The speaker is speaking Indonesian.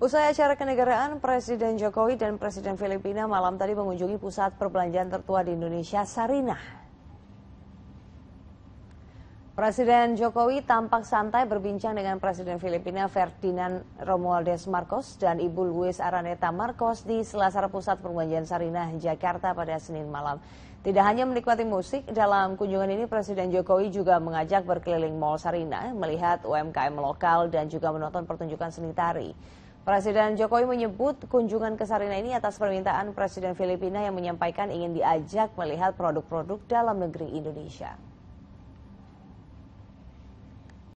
Usai acara kenegaraan, Presiden Jokowi dan Presiden Filipina malam tadi mengunjungi pusat perbelanjaan tertua di Indonesia, Sarinah. Presiden Jokowi tampak santai berbincang dengan Presiden Filipina Ferdinand Romualdez Marcos dan Ibu Luis Araneta Marcos di Selasar Pusat Perbelanjaan Sarinah, Jakarta pada Senin malam. Tidak hanya menikmati musik, dalam kunjungan ini Presiden Jokowi juga mengajak berkeliling Mall Sarinah, melihat UMKM lokal dan juga menonton pertunjukan seni tari. Presiden Jokowi menyebut kunjungan ke Sarina ini atas permintaan Presiden Filipina yang menyampaikan ingin diajak melihat produk-produk dalam negeri Indonesia.